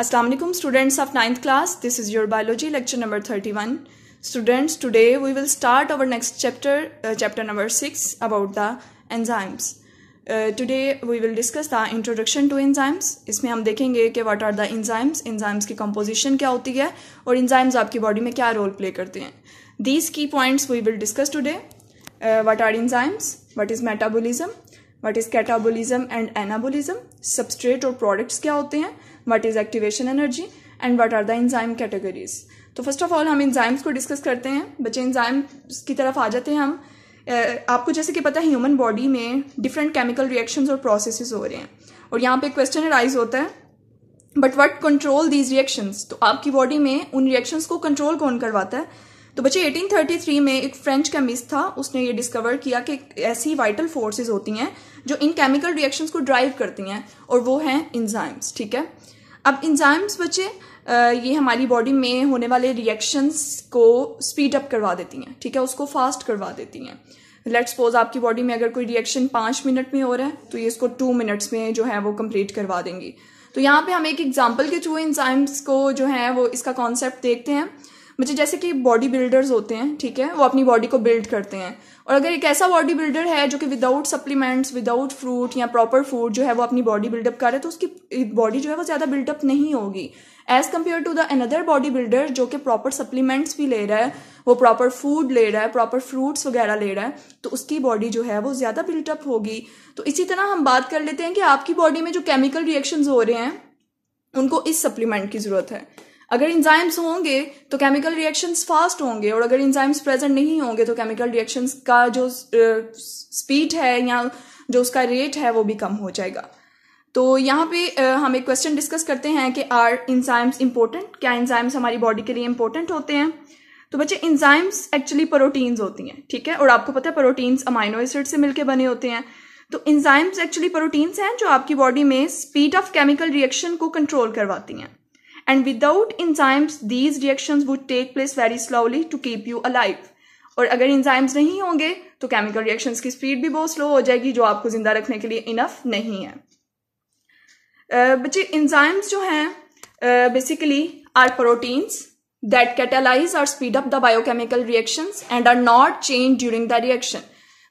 अस्सलाम वालेकुम students of ninth class this is your biology lecture number thirty one students today we will start our next chapter chapter number six about the enzymes today we will discuss the introduction to enzymes इसमें हम देखेंगे कि what are the enzymes enzymes की composition क्या होती है और enzymes आपकी बॉडी में क्या रोल प्ले करते हैं दीज की points we will discuss today what are enzymes what is metabolism what is catabolism and anabolism substrate और प्रोडक्ट्स क्या होते हैं what is activation energy and what are the enzyme categories तो first of all हम enzymes को discuss करते हैं बच्चे इंजाइम की तरफ आ जाते हैं हम आपको जैसे कि पता है ह्यूमन बॉडी में डिफरेंट केमिकल रिएक्शंस और प्रोसेसेस हो रहे हैं और यहाँ पे क्वेश्चन राइज होता है but what control these reactions तो आपकी बॉडी में उन रिएक्शंस को कंट्रोल कौन करवाता है तो बच्चे 1833 में एक फ्रेंच केमिस्ट था उसने ये डिस्कवर किया कि ऐसी वाइटल फोर्सेस होती हैं जो इन केमिकल रिएक्शंस को ड्राइव करती हैं और वो हैं इंजाइम्स ठीक है अब इंजाइम्स बच्चे ये हमारी बॉडी में होने वाले रिएक्शंस को स्पीड अप करवा देती हैं ठीक है उसको फास्ट करवा देती हैं लेट सपोज आपकी बॉडी में अगर कोई रिएक्शन पाँच मिनट में हो रहा है तो ये इसको टू मिनट्स में जो है वो कम्प्लीट करवा देंगी तो यहाँ पे हम एक एग्जाम्पल के थ्रू इंजाइम्स को जो है वो इसका कॉन्सेप्ट देखते हैं मतलब जैसे कि बॉडी बिल्डर्स होते हैं ठीक है वो अपनी बॉडी को बिल्ड करते हैं और अगर एक ऐसा बॉडी बिल्डर है जो कि विदाउट सप्लीमेंट्स विदाउट फ्रूट या प्रॉपर फूड जो है वो अपनी बॉडी बिल्डअप कर करे तो उसकी बॉडी जो है वो ज़्यादा बिल्डअप नहीं होगी as compare to the another body builder जो कि प्रॉपर सप्लीमेंट्स भी ले रहा है वो प्रॉपर फूड ले रहा है प्रॉपर फ्रूट्स वगैरह ले रहा है तो उसकी बॉडी जो है वो ज़्यादा बिल्डअप होगी तो इसी तरह हम बात कर लेते हैं कि आपकी बॉडी में जो केमिकल रिएक्शंस हो रहे हैं उनको इस सप्लीमेंट की ज़रूरत है अगर इंजाइम्स होंगे तो केमिकल रिएक्शंस फास्ट होंगे और अगर इंजाइम्स प्रेजेंट नहीं होंगे तो केमिकल रिएक्शंस का जो स्पीड है या जो उसका रेट है वो भी कम हो जाएगा तो यहाँ पे हम एक क्वेश्चन डिस्कस करते हैं कि आर इंजाइम्स इंपॉर्टेंट क्या इंजाइम्स हमारी बॉडी के लिए इंपॉर्टेंट होते हैं तो बच्चे इंजाइम्स एक्चुअली प्रोटीन्स होती हैं ठीक है और आपको पता है प्रोटीन्स अमाइनो एसिड से मिलकर बने होते हैं तो इंजाइम्स एक्चुअली प्रोटीन्स हैं जो आपकी बॉडी में स्पीड ऑफ केमिकल रिएक्शन को कंट्रोल करवाती हैं and without enzymes these reactions would take place very slowly to keep you alive और अगर इंजाइम्स नहीं होंगे तो केमिकल रिएक्शंस की स्पीड भी बहुत स्लो हो जाएगी जो आपको जिंदा रखने के लिए इनफ नहीं है uh, बच्चे इंजाइम्स जो हैं basically are proteins that catalyze or speed up the biochemical reactions and are not changed during the reaction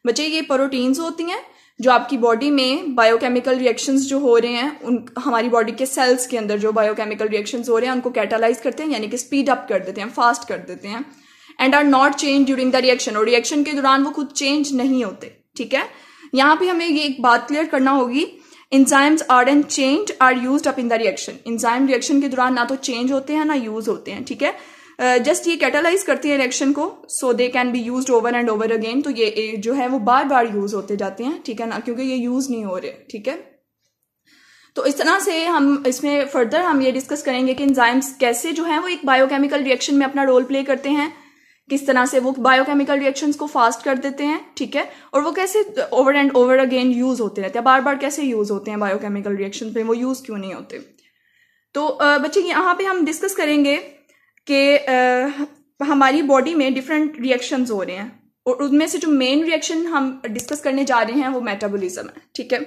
बच्चे ये प्रोटीन्स होती हैं जो आपकी बॉडी में बायोकेमिकल रिएक्शंस जो हो रहे हैं उन हमारी बॉडी के सेल्स के अंदर जो बायोकेमिकल रिएक्शंस हो रहे हैं उनको कैटालाइज करते हैं यानी कि स्पीड अप कर देते हैं फास्ट कर देते हैं and are not change during the reaction और रिएक्शन के दौरान वो खुद चेंज नहीं होते ठीक है यहां पर हमें ये एक बात क्लियर करना होगी enzymes are and change are use up in the reaction enzyme reaction के दौरान ना तो चेंज होते हैं ना यूज होते हैं ठीक है जस्ट ये कैटालाइज करती है रिएक्शन को so they can be use over and over again तो ये जो है वो बार बार यूज होते जाते हैं ठीक है ना क्योंकि ये यूज नहीं हो रहे ठीक है तो इस तरह से हम इसमें फर्दर हम ये डिस्कस करेंगे कि इंजाइम्स कैसे जो है वो एक बायोकेमिकल रिएक्शन में अपना रोल प्ले करते हैं किस तरह से वो बायोकेमिकल रिएक्शंस को फास्ट कर देते हैं ठीक है और वो कैसे over and over again use होते रहते हैं बार बार कैसे यूज होते हैं बायोकेमिकल रिएक्शन पे वो यूज क्यों नहीं होते तो बच्चे यहाँ पे हम डिस्कस करेंगे कि हमारी बॉडी में डिफरेंट रिएक्शंस हो रहे हैं और उनमें से जो मेन रिएक्शन हम डिस्कस करने जा रहे हैं वो मेटाबॉलिज्म है ठीक है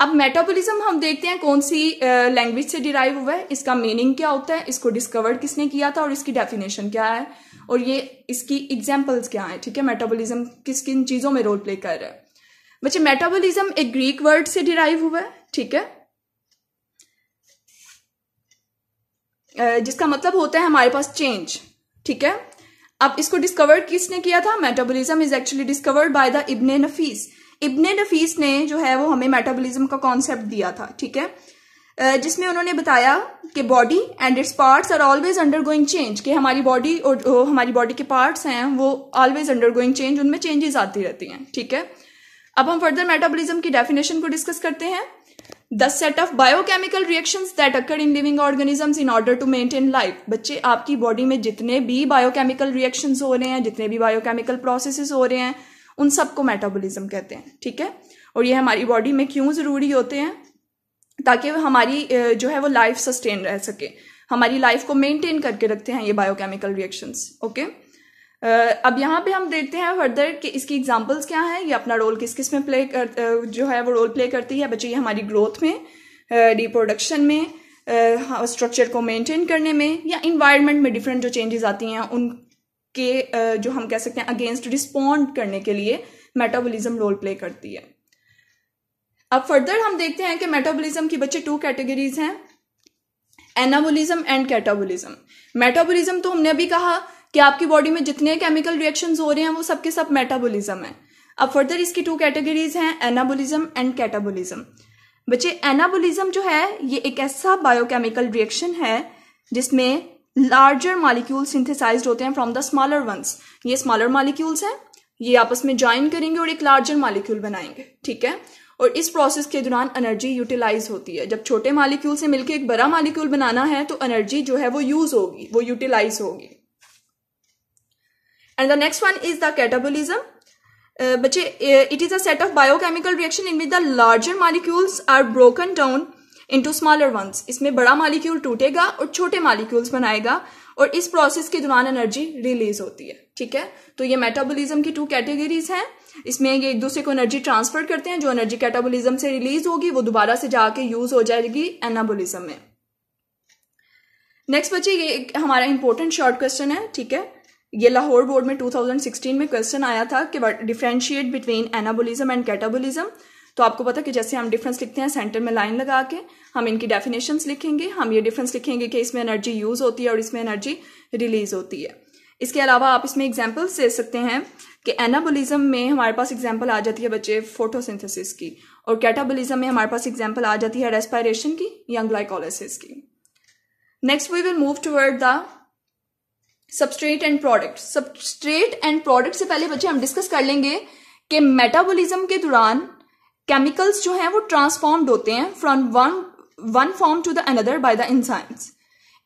अब मेटाबॉलिज्म हम देखते हैं कौन सी लैंग्वेज से डिराइव हुआ है इसका मीनिंग क्या होता है इसको डिस्कवर किसने किया था और इसकी डेफिनेशन क्या है और ये इसकी एग्जाम्पल्स क्या है ठीक है मेटाबोलिज्म किस किन चीज़ों में रोल प्ले कर रहा है बच्चे मेटाबोलिज्म एक ग्रीक वर्ड से डिराइव हुआ है ठीक है जिसका मतलब होता है हमारे पास चेंज ठीक है अब इसको डिस्कवर किसने किया था metabolism is actually discovered by the Ibn Nafis Ibn Nafis ने जो है वो हमें मेटाबॉलिज्म का कॉन्सेप्ट दिया था ठीक है जिसमें उन्होंने बताया कि body and its parts are always undergoing change कि हमारी बॉडी और जो हमारी बॉडी के पार्ट्स हैं वो ऑलवेज अंडर गोइंग चेंज उनमें चेंजेस आती रहती हैं ठीक है अब हम फर्दर मेटाबॉलिज्म की डेफिनेशन को डिस्कस करते हैं the set of biochemical reactions that occur in living organisms in order to maintain life बच्चे आपकी बॉडी में जितने भी बायोकेमिकल रिएक्शन हो रहे हैं जितने भी बायोकेमिकल प्रोसेसेस हो रहे हैं उन सबको मेटाबोलिज्म कहते हैं ठीक है और ये हमारी बॉडी में क्यों ज़रूरी होते हैं ताकि हमारी जो है वो लाइफ सस्टेन रह सके हमारी लाइफ को मेंटेन करके रखते हैं ये बायोकेमिकल रिएक्शंस ओके okay? अब यहाँ पे हम देखते हैं फर्दर कि इसकी एग्जांपल्स क्या हैं ये अपना रोल किस किस में प्ले कर जो है वो रोल प्ले करती है बच्चे ये हमारी ग्रोथ में रिप्रोडक्शन में स्ट्रक्चर हाँ, को मेंटेन करने में या इन्वायरमेंट में डिफरेंट जो चेंजेस आती हैं उनके जो हम कह सकते हैं अगेंस्ट रिस्पॉन्ड करने के लिए मेटाबोलिज्म रोल प्ले करती है अब फर्दर हम देखते हैं कि मेटाबोलिज्म की बच्चे टू कैटेगरीज हैं एनाबोलिज्म एंड कैटाबोलिज्म मेटाबोलिज्म तो हमने अभी कहा कि आपकी बॉडी में जितने केमिकल रिएक्शन हो रहे हैं वो सबके सब मेटाबोलिज्म है अब फर्दर इसकी टू कैटेगरीज हैं एनाबोलिज्म एंड कैटाबोलिज्म बच्चे एनाबोलिज्म जो है ये एक ऐसा बायोकेमिकल रिएक्शन है जिसमें लार्जर मालिक्यूल सिंथेसाइज होते हैं फ्रॉम द स्मॉलर वंस ये स्मॉलर मालिक्यूल्स हैं ये आपस में ज्वाइन करेंगे और एक लार्जर मालिक्यूल बनाएंगे ठीक है और इस प्रोसेस के दौरान एनर्जी यूटिलाइज होती है जब छोटे मालिक्यूल से मिलकर एक बड़ा मालिक्यूल बनाना है तो एनर्जी जो है वो यूज होगी वो यूटिलाइज होगी and the next one is the catabolism बच्चे it is a set of biochemical reaction in with the larger larger are broken down down smaller ones इसमें बड़ा मॉलिक्यूल टूटेगा और छोटे मॉलिक्यूल्स बनाएगा और इस प्रोसेस के दौरान एनर्जी रिलीज होती है ठीक है तो ये मेटाबॉलिज्म की टू कैटेगरीज हैं इसमें ये एक दूसरे को एनर्जी ट्रांसफर करते हैं जो एनर्जी कैटाबोलिज्म से रिलीज होगी वो दोबारा से जाके यूज हो जाएगी एनाबोलिज्म में नेक्स्ट बच्चे ये हमारा इंपॉर्टेंट शॉर्ट क्वेश्चन है ठीक है ये लाहौर बोर्ड में 2016 में क्वेश्चन आया था कि differentiate between anabolism and catabolism तो आपको पता कि जैसे हम डिफरेंस लिखते हैं सेंटर में लाइन लगा के हम इनकी डेफिनेशंस लिखेंगे हम ये डिफरेंस लिखेंगे कि इसमें एनर्जी यूज होती है और इसमें एनर्जी रिलीज होती है इसके अलावा आप इसमें एग्जाम्पल्स दे सकते हैं कि एनाबोलिज्म में हमारे पास एग्जाम्पल आ जाती है बच्चे फोटोसिंथेसिस की और कैटाबोलिज्म में हमारे पास एग्जाम्पल आ जाती है रेस्पायरेशन की यंग ग्लाइकोलिसिस की next we will move toward the substrate and product substrate and product से पहले बच्चे हम डिस्कस कर लेंगे कि मेटाबॉलिज्म के दौरान केमिकल्स जो हैं वो ट्रांसफॉर्म्ड होते हैं from one one form to the another by the enzymes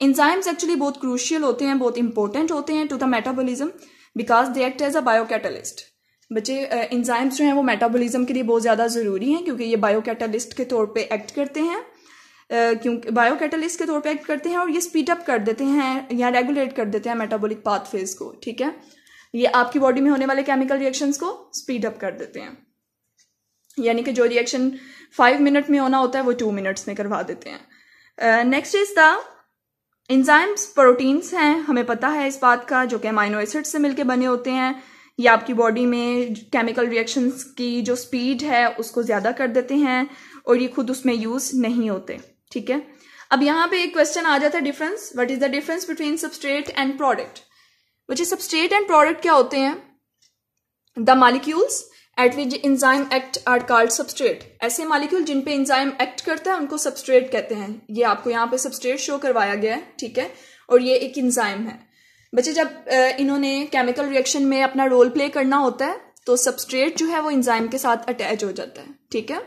enzymes actually बहुत क्रूशियल होते हैं बहुत इंपॉर्टेंट होते हैं to the metabolism because they act as a biocatalyst बच्चे इंजाइम्स जो हैं वो मेटाबॉलिज्म के लिए बहुत ज़्यादा ज़रूरी हैं क्योंकि ये बायोकैटलिस्ट के तौर पे एक्ट करते हैं क्योंकि कैटलिस्ट के तौर पर एक्ट करते हैं और ये स्पीड अप कर देते हैं या रेगुलेट कर देते हैं मेटाबॉलिक फेज को ठीक है ये आपकी बॉडी में होने वाले केमिकल रिएक्शंस को स्पीड अप कर देते हैं यानी कि जो रिएक्शन फाइव मिनट में होना होता है वो टू मिनट्स में करवा देते हैं next is the enzymes proteins हैं हमें पता है इस बात का जो कि अमाइनो एसिड से मिलकर बने होते हैं ये आपकी बॉडी में केमिकल रिएक्शंस की जो स्पीड है उसको ज़्यादा कर देते हैं और ये खुद उसमें यूज़ नहीं होते ठीक है अब यहाँ पे एक क्वेश्चन आ जाता है difference what is the difference between substrate and product बच्चे सबस्ट्रेट एंड प्रोडक्ट क्या होते हैं the molecules at which enzyme act are called substrate ऐसे मालिक्यूल जिन पे इंजाइम एक्ट करता है उनको सबस्ट्रेट कहते हैं ये आपको यहाँ पे सबस्ट्रेट शो करवाया गया है ठीक है और ये एक इंजाइम है बच्चे जब इन्होंने केमिकल रिएक्शन में अपना रोल प्ले करना होता है तो सबस्ट्रेट जो है वो इंजाइम के साथ अटैच हो जाता है ठीक है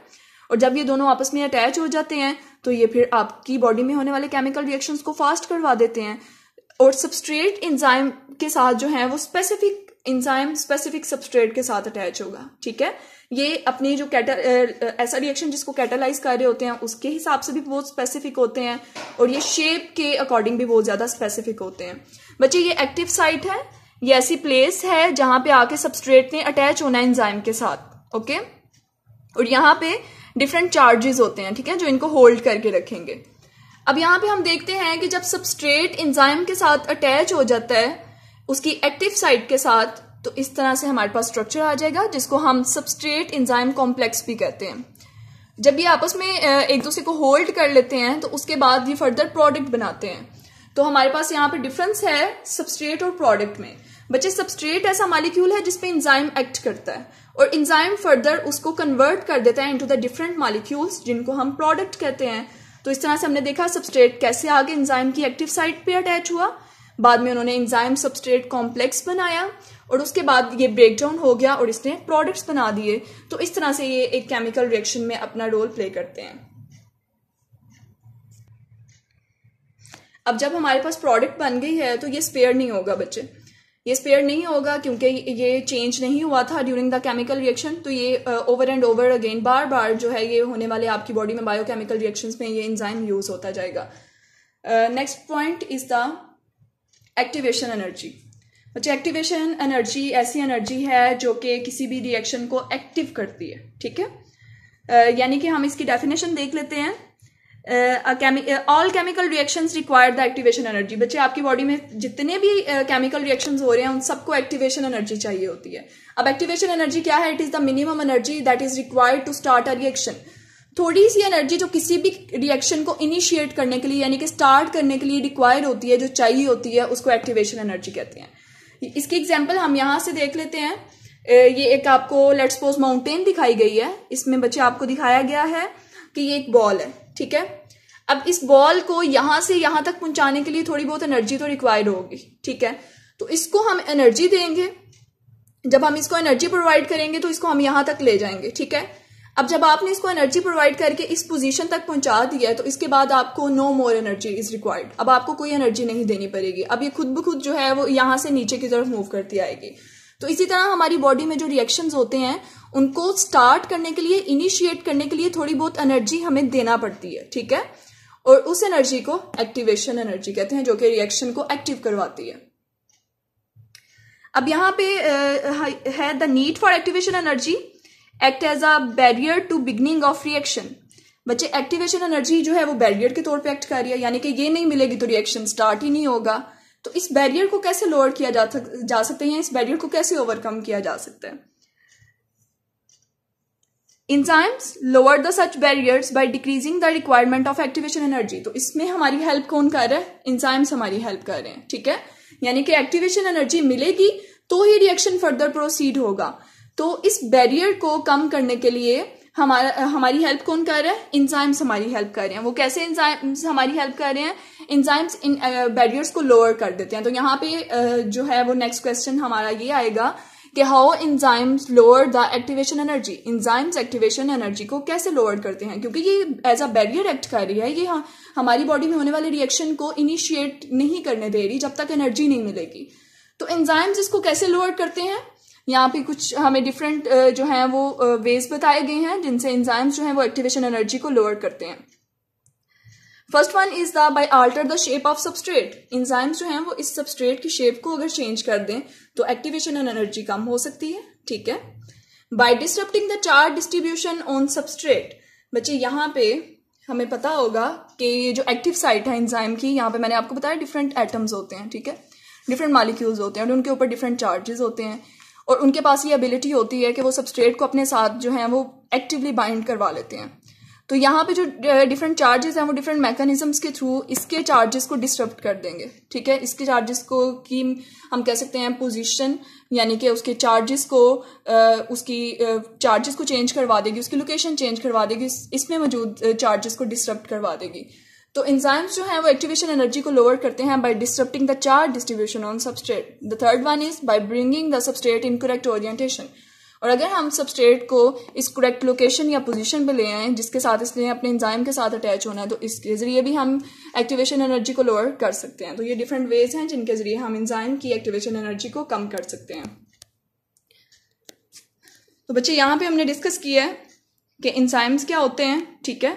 और जब ये दोनों आपस में अटैच हो जाते हैं तो ये फिर आपकी बॉडी में होने वाले केमिकल रिएक्शंस को फास्ट करवा देते हैं और सबस्ट्रेट इंजाइम के साथ जो है वो स्पेसिफिक इंजाइम स्पेसिफिक सबस्ट्रेट के साथ अटैच होगा ठीक है ये अपनी जो कैटा ऐसा रिएक्शन जिसको कैटालाइज कर रहे होते हैं उसके हिसाब से भी बहुत स्पेसिफिक होते हैं और ये शेप के अकॉर्डिंग भी बहुत ज़्यादा स्पेसिफिक होते हैं बच्चे ये एक्टिव साइट है ये ऐसी प्लेस है जहां पे आके सबस्ट्रेट ने अटैच होना है इंजाइम के साथ ओके और यहां पे डिफरेंट चार्जेस होते हैं ठीक है जो इनको होल्ड करके रखेंगे अब यहां पे हम देखते हैं कि जब सबस्ट्रेट इंजाइम के साथ अटैच हो जाता है उसकी एक्टिव साइड के साथ तो इस तरह से हमारे पास स्ट्रक्चर आ जाएगा जिसको हम सबस्ट्रेट इंजाइम कॉम्प्लेक्स भी कहते हैं जब ये आपस में एक दूसरे को होल्ड कर लेते हैं तो उसके बाद ये फर्दर प्रोडक्ट बनाते हैं तो हमारे पास यहाँ पे डिफरेंस है सबस्ट्रेट और प्रोडक्ट में बच्चे सबस्ट्रेट ऐसा मालिक्यूल है जिसपे इंजाइम एक्ट करता है और इंजाइम फर्दर उसको कन्वर्ट कर देता है इनटू द डिफरेंट मालिक्यूल्स जिनको हम प्रोडक्ट कहते हैं तो इस तरह से हमने देखा सबस्ट्रेट कैसे आगे इंजाइम की एक्टिव साइट पे अटैच हुआ बाद में उन्होंने इंजाइम सबस्ट्रेट कॉम्प्लेक्स बनाया और उसके बाद ये ब्रेकडाउन हो गया और इसने प्रोडक्ट्स बना दिए तो इस तरह से ये एक केमिकल रिएक्शन में अपना रोल प्ले करते हैं अब जब हमारे पास प्रोडक्ट बन गई है तो ये स्पेयर नहीं होगा बच्चे ये स्पेयर नहीं होगा क्योंकि ये चेंज नहीं हुआ था ड्यूरिंग द केमिकल रिएक्शन तो ये ओवर एंड ओवर अगेन बार बार जो है ये होने वाले आपकी बॉडी में बायोकेमिकल रिएक्शंस में ये इंजाइम यूज होता जाएगा next point is the activation energy अच्छा एक्टिवेशन एनर्जी ऐसी एनर्जी है जो कि किसी भी रिएक्शन को एक्टिव करती है ठीक है uh, यानी कि हम इसकी डेफिनेशन देख लेते हैं all chemical reactions require the activation energy बच्चे आपकी बॉडी में जितने भी केमिकल uh, रिएक्शंस हो रहे हैं उन सबको एक्टिवेशन एनर्जी चाहिए होती है अब एक्टिवेशन एनर्जी क्या है it is the minimum energy that is required to start a reaction थोड़ी सी एनर्जी जो किसी भी रिएक्शन को इनिशिएट करने के लिए यानी कि स्टार्ट करने के लिए रिक्वायर होती है जो चाहिए होती है उसको एक्टिवेशन एनर्जी कहते हैं इसकी एग्जाम्पल हम यहां से देख लेते हैं ये एक आपको लेट्स सपोज माउंटेन दिखाई गई है इसमें बच्चे आपको दिखाया गया है कि ये एक बॉल है ठीक है अब इस बॉल को यहां से यहां तक पहुंचाने के लिए थोड़ी बहुत एनर्जी तो रिक्वायर्ड होगी ठीक है तो इसको हम एनर्जी देंगे जब हम इसको एनर्जी प्रोवाइड करेंगे तो इसको हम यहां तक ले जाएंगे ठीक है अब जब आपने इसको एनर्जी प्रोवाइड करके इस पोजीशन तक पहुंचा दिया है तो इसके बाद आपको no more energy is required अब आपको कोई एनर्जी नहीं देनी पड़ेगी अब ये खुद ब खुद जो है वो यहां से नीचे की तरफ मूव करती आएगी तो इसी तरह हमारी बॉडी में जो रिएक्शन होते हैं उनको स्टार्ट करने के लिए इनिशिएट करने के लिए थोड़ी बहुत एनर्जी हमें देना पड़ती है ठीक है और उस एनर्जी को एक्टिवेशन एनर्जी कहते हैं जो कि रिएक्शन को एक्टिव करवाती है अब यहाँ पे है the need for activation energy act as a barrier to beginning of reaction बच्चे एक्टिवेशन एनर्जी जो है वो बैरियर के तौर पे एक्ट कर रही है यानी कि ये नहीं मिलेगी तो रिएक्शन स्टार्ट ही नहीं होगा तो इस बैरियर को कैसे लोअर किया जा, जा सकता है या इस बैरियर को कैसे ओवरकम किया जा सकता है enzymes lower the such barriers by decreasing the requirement of activation energy तो इसमें हमारी हेल्प कौन कर रहा है इंजाइम्स हमारी हेल्प कर रहे हैं ठीक है यानी कि एक्टिवेशन एनर्जी मिलेगी तो ही रिएक्शन फर्दर प्रोसीड होगा तो इस बैरियर को कम करने के लिए हमारा हमारी हेल्प कौन कर रहा है इंजाइम्स हमारी हेल्प कर रहे हैं वो कैसे इंजाइम्स हमारी हेल्प कर रहे हैं इंजाइम्स इन बैरियर्स को लोअर कर देते हैं तो यहाँ पे जो है वो नेक्स्ट क्वेश्चन हमारा ये आएगा कि how enzymes lower the activation energy enzymes activation energy को कैसे लोअर करते हैं क्योंकि ये एज अ बैरियर एक्ट कर रही है ये हमारी बॉडी में होने वाले रिएक्शन को इनिशिएट नहीं करने दे रही जब तक एनर्जी नहीं मिलेगी तो एंजाइम्स इसको कैसे लोअर करते हैं यहाँ पे कुछ हमें डिफरेंट जो हैं वो वेज बताए गए हैं जिनसे इंजाइम्स जो हैं वो एक्टिवेशन एनर्जी को लोअर करते हैं first one is the by alter the shape of substrate enzymes जो हैं वो इस सबस्ट्रेट की शेप को अगर चेंज कर दें तो एक्टिवेशन एंड एनर्जी कम हो सकती है ठीक है by disturbing the charge distribution on substrate बच्चे यहाँ पे हमें पता होगा कि ये जो एक्टिव साइट है इंजाइम की यहाँ पे मैंने आपको बताया डिफरेंट एटम्स होते हैं ठीक है डिफरेंट मालिक्यूल्स होते हैं और उनके ऊपर डिफरेंट चार्जेस होते हैं और उनके पास ये एबिलिटी होती है कि वो सबस्ट्रेट को अपने साथ जो है वो एक्टिवली बाइंड करवा लेते हैं तो यहाँ पे जो डिफरेंट चार्जेस हैं वो डिफरेंट मैकेनिज्म्स के थ्रू इसके चार्जेस को डिस्टर्ब कर देंगे ठीक है इसके चार्जेस को की हम कह सकते हैं पोजीशन यानी कि उसके चार्जेस को उसकी चार्जेस को चेंज करवा देगी उसकी लोकेशन चेंज करवा देगी इसमें मौजूद चार्जेस को डिस्टर्ब करवा देगी तो इंजाइम्स जो हैं वो एक्टिवेशन एनर्जी को लोअर करते हैं by disturbing the charge distribution on substrate the third one is by bringing the substrate in correct orientation और अगर हम सबस्ट्रेट को इस करेक्ट लोकेशन या पोजीशन पे ले आए जिसके साथ इसने अपने इंजाइम के साथ अटैच होना है तो इसके जरिए भी हम एक्टिवेशन एनर्जी को लोअर कर सकते हैं तो ये डिफरेंट वेज हैं जिनके जरिए हम इंजाइम की एक्टिवेशन एनर्जी को कम कर सकते हैं तो बच्चे यहां पे हमने डिस्कस किया है कि इंजाइम्स क्या होते हैं ठीक है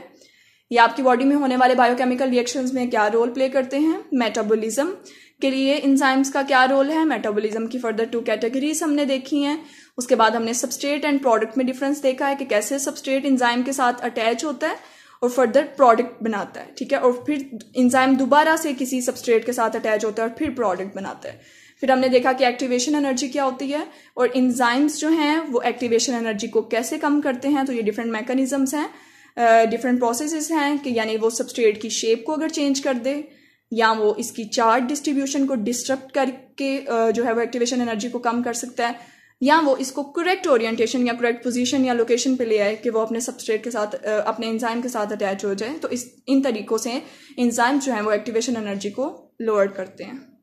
ये आपकी बॉडी में होने वाले बायोकेमिकल रिएक्शंस में क्या रोल प्ले करते हैं मेटाबॉलिज्म के लिए इंजाइम्स का क्या रोल है मेटाबॉलिज्म की फर्दर टू कैटेगरीज हमने देखी हैं उसके बाद हमने सबस्ट्रेट एंड प्रोडक्ट में डिफरेंस देखा है कि कैसे सबस्ट्रेट इंजाइम के साथ अटैच होता है और फर्दर प्रोडक्ट बनाता है ठीक है और फिर इंजाइम दोबारा से किसी सबस्ट्रेट के साथ अटैच होता है और फिर प्रोडक्ट बनाता है फिर हमने देखा कि एक्टिवेशन एनर्जी क्या होती है और इंजाइम्स जो हैं वो एक्टिवेशन एनर्जी को कैसे कम करते हैं तो ये डिफरेंट मैकेनिज्म हैं डिफरेंट प्रोसेसेस हैं कि यानी वो सबस्ट्रेट की शेप को अगर चेंज कर दे या वो इसकी चार्ज डिस्ट्रीब्यूशन को डिस्टर्ब करके जो है वो एक्टिवेशन एनर्जी को कम कर सकता है या वो इसको करेक्ट ओरिएंटेशन या करेक्ट पोजीशन या लोकेशन पे ले आए कि वो अपने सबस्ट्रेट के साथ अपने इंजाइम के साथ अटैच हो जाए तो इस इन तरीकों से इंजाइम जो है वो एक्टिवेशन एनर्जी को लोअर करते हैं